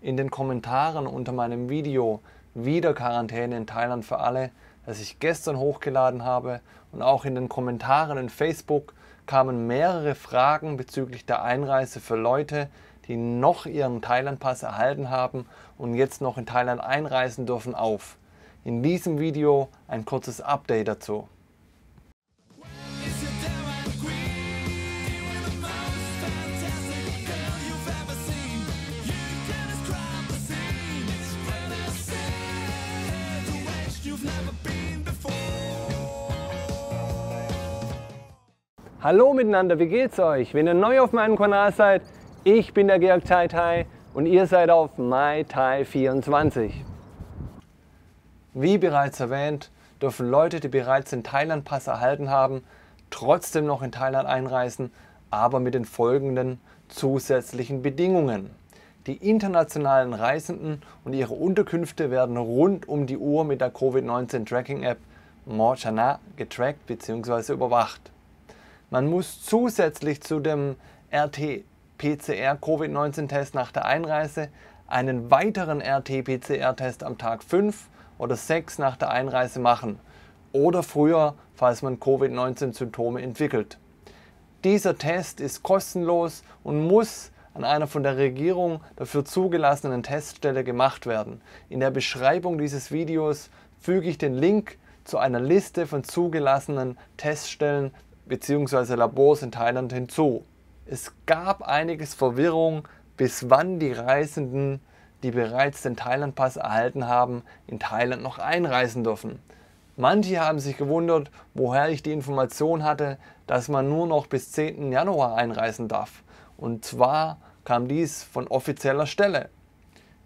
in den Kommentaren unter meinem Video Wieder Quarantäne in Thailand für alle, das ich gestern hochgeladen habe und auch in den Kommentaren in Facebook kamen mehrere Fragen bezüglich der Einreise für Leute, die noch ihren Thailand-Pass erhalten haben und jetzt noch in Thailand einreisen dürfen, auf. In diesem Video ein kurzes Update dazu. Hallo miteinander, wie geht's euch? Wenn ihr neu auf meinem Kanal seid, ich bin der Georg Tai Tai und ihr seid auf MyTai24. Wie bereits erwähnt, dürfen Leute, die bereits den Thailand-Pass erhalten haben, trotzdem noch in Thailand einreisen, aber mit den folgenden zusätzlichen Bedingungen. Die internationalen Reisenden und ihre Unterkünfte werden rund um die Uhr mit der Covid-19-Tracking-App Morchana getrackt bzw. überwacht. Man muss zusätzlich zu dem RT-PCR-Covid-19-Test nach der Einreise einen weiteren RT-PCR-Test am Tag 5 oder 6 nach der Einreise machen oder früher, falls man Covid-19-Symptome entwickelt. Dieser Test ist kostenlos und muss an einer von der Regierung dafür zugelassenen Teststelle gemacht werden. In der Beschreibung dieses Videos füge ich den Link zu einer Liste von zugelassenen Teststellen bzw. Labors in Thailand hinzu. Es gab einiges Verwirrung, bis wann die Reisenden, die bereits den Thailand-Pass erhalten haben, in Thailand noch einreisen dürfen. Manche haben sich gewundert, woher ich die Information hatte, dass man nur noch bis 10. Januar einreisen darf. Und zwar kam dies von offizieller Stelle.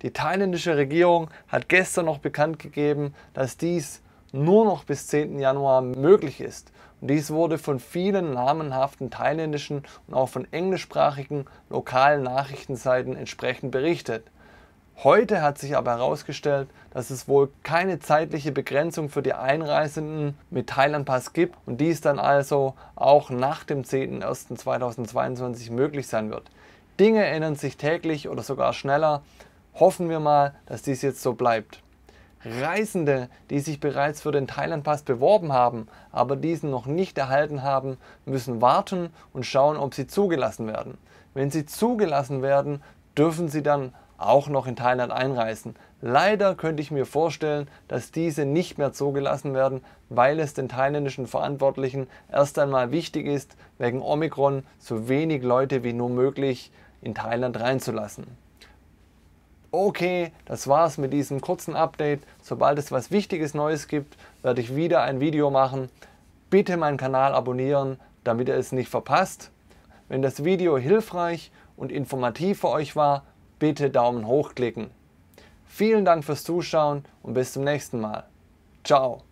Die thailändische Regierung hat gestern noch bekannt gegeben, dass dies nur noch bis 10. Januar möglich ist. Und dies wurde von vielen namenhaften thailändischen und auch von englischsprachigen lokalen Nachrichtenseiten entsprechend berichtet. Heute hat sich aber herausgestellt, dass es wohl keine zeitliche Begrenzung für die Einreisenden mit Thailand-Pass gibt und dies dann also auch nach dem 10.01.2022 möglich sein wird. Dinge ändern sich täglich oder sogar schneller. Hoffen wir mal, dass dies jetzt so bleibt. Reisende, die sich bereits für den Thailand-Pass beworben haben, aber diesen noch nicht erhalten haben, müssen warten und schauen, ob sie zugelassen werden. Wenn sie zugelassen werden, dürfen sie dann auch noch in Thailand einreisen. Leider könnte ich mir vorstellen, dass diese nicht mehr zugelassen werden, weil es den thailändischen Verantwortlichen erst einmal wichtig ist, wegen Omikron so wenig Leute wie nur möglich in Thailand reinzulassen okay, das war's mit diesem kurzen Update. Sobald es was Wichtiges Neues gibt, werde ich wieder ein Video machen. Bitte meinen Kanal abonnieren, damit ihr es nicht verpasst. Wenn das Video hilfreich und informativ für euch war, bitte Daumen hoch klicken. Vielen Dank fürs Zuschauen und bis zum nächsten Mal. Ciao.